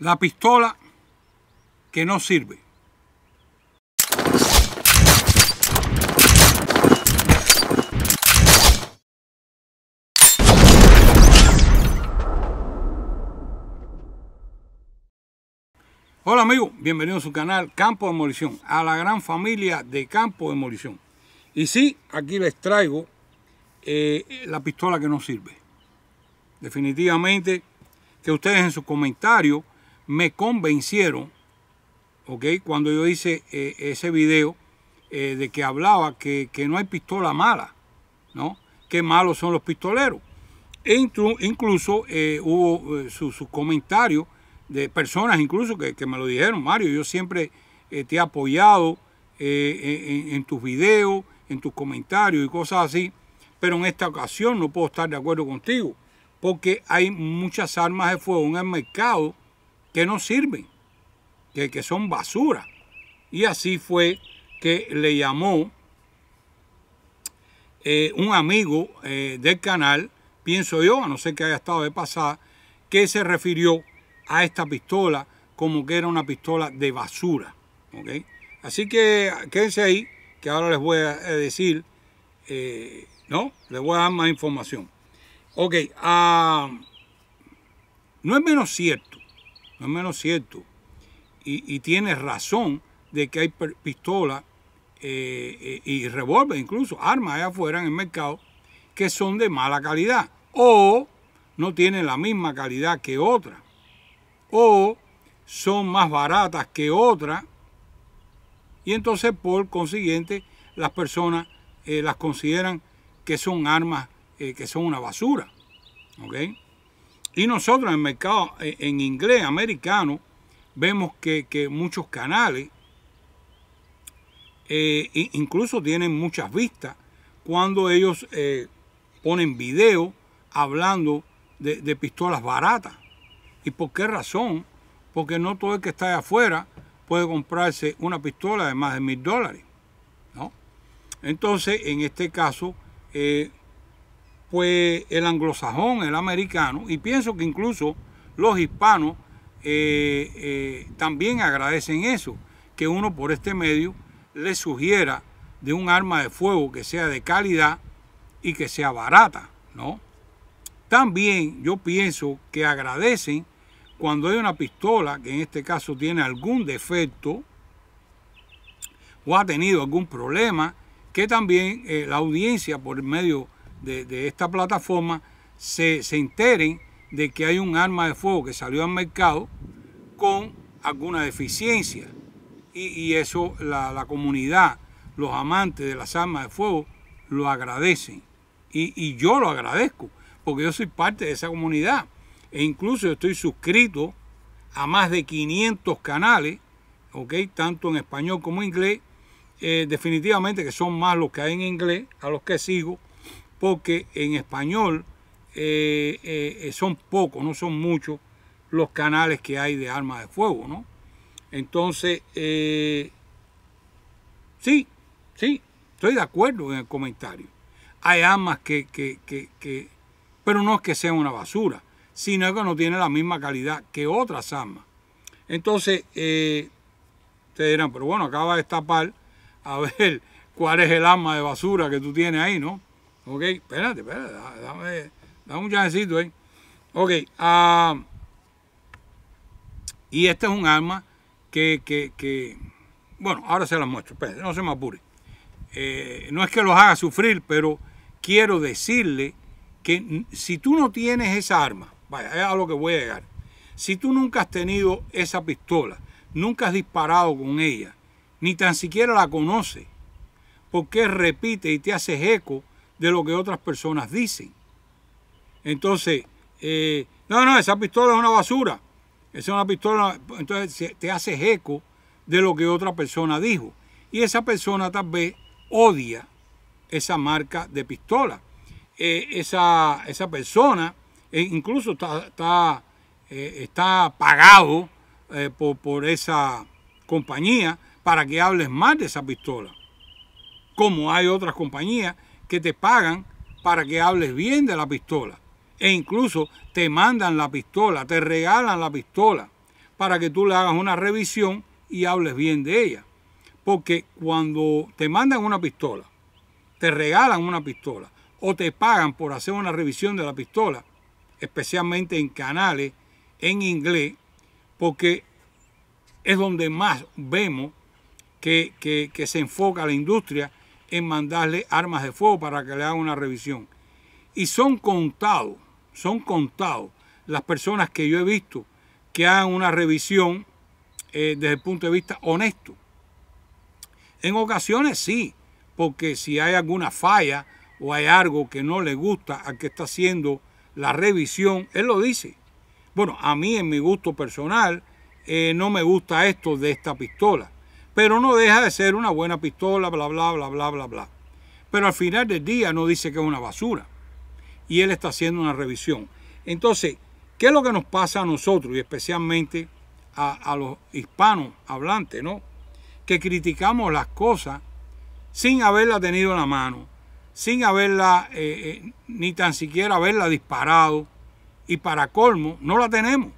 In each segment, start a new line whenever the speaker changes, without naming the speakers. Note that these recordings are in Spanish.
la pistola que no sirve. Hola amigos, bienvenidos a su canal Campo de Demolición, a la gran familia de Campo de Demolición. Y sí, aquí les traigo eh, la pistola que no sirve. Definitivamente que ustedes en sus comentarios me convencieron, ¿ok? Cuando yo hice eh, ese video eh, de que hablaba que, no hay pistola mala, ¿no? Que malos son los pistoleros. E incluso eh, hubo sus comentarios de personas incluso que, me lo dijeron, Mario, yo siempre te he apoyado en, en tus videos, en tus comentarios y cosas así, pero en esta ocasión no puedo estar de acuerdo contigo, porque hay muchas armas de fuego en el mercado que no sirven, que, son basura. Y así fue que le llamó eh, un amigo eh, del canal, pienso yo, a no ser que haya estado de pasada, que se refirió a esta pistola como que era una pistola de basura. Así que quédense ahí, que ahora les voy a eh, decir, ¿no? Les voy a dar más información. Ok, ah, no es menos cierto no es menos cierto. Y, tiene razón de que hay pistolas eh, eh, y revólver, incluso armas allá afuera en el mercado, que son de mala calidad o no tienen la misma calidad que otras o son más baratas que otras y entonces por consiguiente las personas eh, las consideran que son armas que son una basura. Y nosotros en el mercado eh, en inglés americano vemos que, muchos canales eh, incluso tienen muchas vistas cuando ellos eh, ponen video hablando de, pistolas baratas. ¿Y por qué razón? Porque no todo el que está afuera puede comprarse una pistola de más de mil dólares. Entonces, en este caso, pues el anglosajón, el americano, y pienso que incluso los hispanos eh, eh, también agradecen eso, que uno por este medio le sugiera de un arma de fuego que sea de calidad y que sea barata, ¿no? También yo pienso que agradecen cuando hay una pistola que en este caso tiene algún defecto o ha tenido algún problema, que también eh, la audiencia por medio de, esta plataforma se, enteren de que hay un arma de fuego que salió al mercado con alguna deficiencia. Y, eso la, comunidad, los amantes de las armas de fuego, lo agradecen. Y, yo lo agradezco, porque yo soy parte de esa comunidad. E incluso estoy suscrito a más de 500 canales, ¿ok? tanto en español como en inglés, eh, definitivamente que son más los que hay en inglés, a los que sigo, porque en español eh, eh, son pocos, no son muchos los canales que hay de armas de fuego, ¿no? Entonces, eh, sí, sí, estoy de acuerdo en el comentario. Hay armas que, pero no es que sea una basura, sino que no tiene la misma calidad que otras armas. Entonces, te dirán, pero bueno, acaba de destapar a ver cuál es el arma de basura que tú tienes ahí, ¿no? Ok, espérate, espérate, dame, un chancecito ahí. Eh. Ok, ah, y este es un arma que, bueno, ahora se la muestro, espérate, no se me apure. Eh, no es que los haga sufrir, pero quiero decirle que si tú no tienes esa arma, vaya, es a lo que voy a llegar, si tú nunca has tenido esa pistola, nunca has disparado con ella, ni tan siquiera la conoces, porque repite y te haces eco de lo que otras personas dicen. Entonces, eh, no, no, esa pistola es una basura. Esa es una pistola, entonces te haces eco de lo que otra persona dijo. Y esa persona tal vez odia esa marca de pistola. Eh, esa, persona e incluso está, está, eh, pagado por, por esa compañía para que hables más de esa pistola. Como hay otras compañías te pagan para que hables bien de la pistola. E incluso te mandan la pistola, te regalan la pistola para que tú le hagas una revisión y hables bien de ella. Porque cuando te mandan una pistola, te regalan una pistola o te pagan por hacer una revisión de la pistola, especialmente en canales en inglés, porque es donde más vemos que, que se enfoca la industria en mandarle armas de fuego para que le hagan una revisión. Y son contados, son contados las personas que yo he visto que hagan una revisión eh, desde el punto de vista honesto. En ocasiones sí, porque si hay alguna falla o hay algo que no le gusta a que está haciendo la revisión, él lo dice. Bueno, a mí en mi gusto personal eh, no me gusta esto de esta pistola pero no deja de ser una buena pistola, bla, bla, bla, bla, bla, bla. Pero al final del día no dice que es una basura. Y él está haciendo una revisión. Entonces, ¿qué es lo que nos pasa a nosotros y especialmente a, los hispanos hablantes, no? Que criticamos las cosas sin haberla tenido en la mano, sin haberla, eh, eh, ni tan siquiera haberla disparado. Y para colmo, no la tenemos.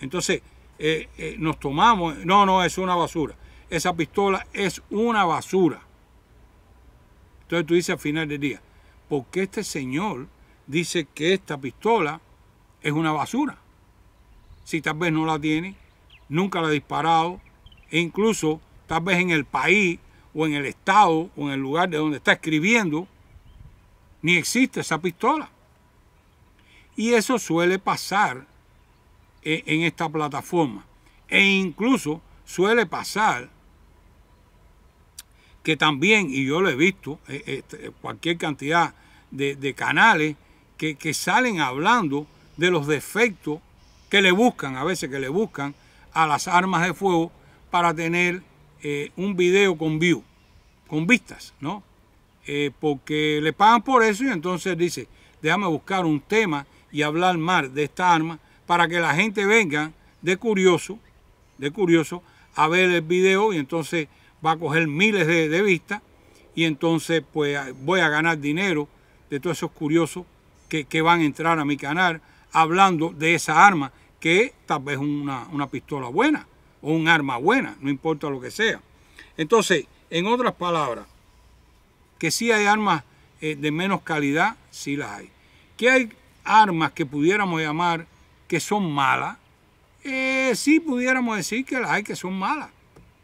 Entonces, eh, nos tomamos, no, no, es una basura esa pistola es una basura. Entonces tú dices al final del día, ¿por qué este señor dice que esta pistola es una basura? Si tal vez no la tiene, nunca la ha disparado, e incluso tal vez en el país o en el estado o en el lugar de donde está escribiendo, ni existe esa pistola. Y eso suele pasar e, en esta plataforma. E incluso suele pasar que también, y yo lo he visto, eh, este, cualquier cantidad de, canales que, salen hablando de los defectos que le buscan, a veces que le buscan a las armas de fuego para tener eh, un video con view, con vistas, ¿no? Eh, porque le pagan por eso y entonces dice, déjame buscar un tema y hablar más de esta arma para que la gente venga de curioso, de curioso, a ver el video y entonces va a coger miles de, vistas y entonces pues voy a ganar dinero de todos esos curiosos que, van a entrar a mi canal hablando de esa arma que tal vez una, una pistola buena o un arma buena, no importa lo que sea. Entonces, en otras palabras, que si hay armas eh, de menos calidad, sí las hay. Que hay armas que pudiéramos llamar que son malas, eh, sí pudiéramos decir que las hay que son malas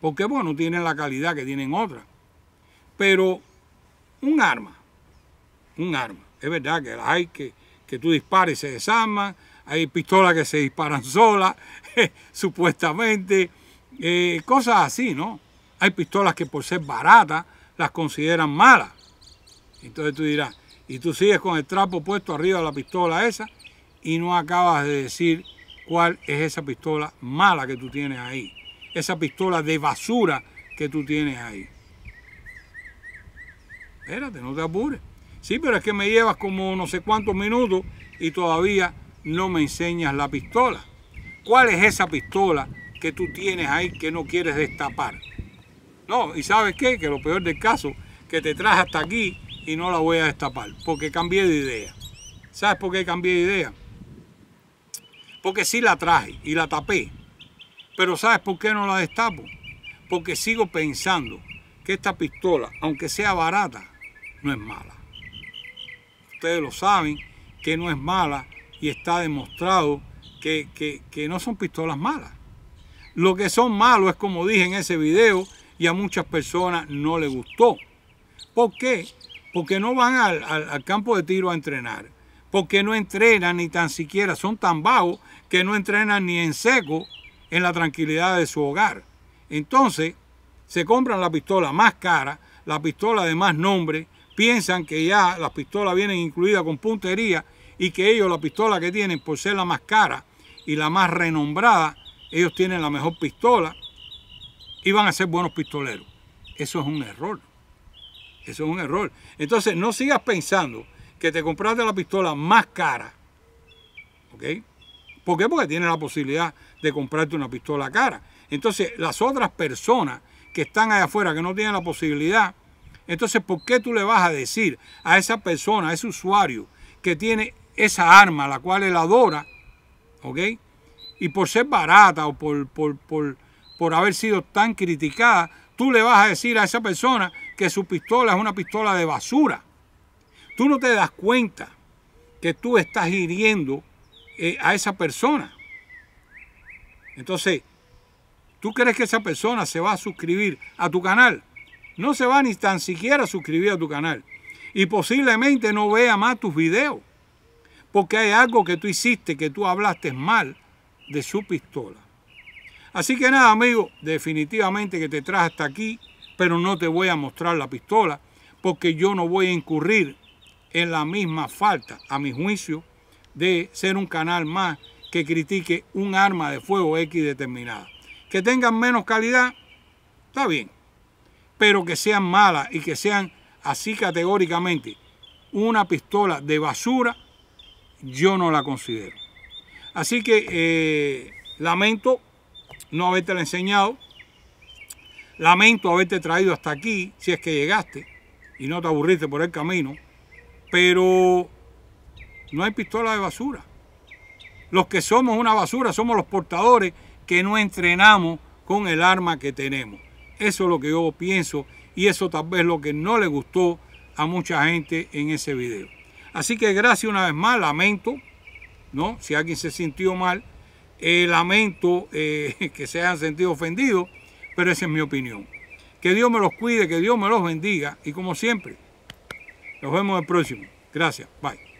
porque bueno, tienen la calidad que tienen otras. Pero un arma, un arma, es verdad que hay que, que tú dispares y se desarman, hay pistolas que se disparan solas, supuestamente, eh, cosas así, ¿no? Hay pistolas que por ser baratas las consideran malas. Entonces tú dirás, y tú sigues con el trapo puesto arriba de la pistola esa y no acabas de decir cuál es esa pistola mala que tú tienes ahí esa pistola de basura que tú tienes ahí. Espérate, no te apures. Sí, pero es que me llevas como no sé cuántos minutos y todavía no me enseñas la pistola. ¿Cuál es esa pistola que tú tienes ahí que no quieres destapar? No, y sabes qué, que lo peor del caso, que te traje hasta aquí y no la voy a destapar, porque cambié de idea. ¿Sabes por qué cambié de idea? Porque sí la traje y la tapé, pero ¿sabes por qué no la destapo? Porque sigo pensando que esta pistola, aunque sea barata, no es mala. Ustedes lo saben que no es mala y está demostrado que, no son pistolas malas. Lo que son malos es como dije en ese video y a muchas personas no les gustó. ¿Por qué? Porque no van al, campo de tiro a entrenar porque no entrenan ni tan siquiera, son tan bajos que no entrenan ni en seco en la tranquilidad de su hogar. Entonces, se compran la pistola más cara, la pistola de más nombre, piensan que ya las pistolas vienen incluidas con puntería y que ellos la pistola que tienen, por ser la más cara y la más renombrada, ellos tienen la mejor pistola y van a ser buenos pistoleros. Eso es un error. Eso es un error. Entonces, no sigas pensando que te compraste la pistola más cara. ¿Ok? ¿Por qué? Porque tiene la posibilidad de comprarte una pistola cara. Entonces, las otras personas que están allá afuera, que no tienen la posibilidad, entonces, ¿por qué tú le vas a decir a esa persona, a ese usuario que tiene esa arma, la cual él adora, ¿ok? Y por ser barata o por, por, por, por haber sido tan criticada, tú le vas a decir a esa persona que su pistola es una pistola de basura. Tú no te das cuenta que tú estás hiriendo eh, a esa persona. Entonces, ¿tú crees que esa persona se va a suscribir a tu canal? No se va ni tan siquiera a suscribir a tu canal. Y posiblemente no vea más tus videos. Porque hay algo que tú hiciste, que tú hablaste mal de su pistola. Así que nada, amigo, definitivamente que te traje hasta aquí, pero no te voy a mostrar la pistola, porque yo no voy a incurrir en la misma falta, a mi juicio, de ser un canal más que critique un arma de fuego X determinada. Que tengan menos calidad, está bien. Pero que sean malas y que sean así categóricamente una pistola de basura, yo no la considero. Así que eh, lamento no haberte la enseñado. Lamento haberte traído hasta aquí, si es que llegaste y no te aburriste por el camino. Pero no hay pistola de basura los que somos una basura somos los portadores que no entrenamos con el arma que tenemos. Eso es lo que yo pienso y eso tal vez lo que no le gustó a mucha gente en ese video. Así que gracias una vez más, lamento, ¿no? Si alguien se sintió mal, eh, lamento eh, que se hayan sentido ofendidos, pero esa es mi opinión. Que Dios me los cuide, que Dios me los bendiga y como siempre, nos vemos el próximo. Gracias, bye.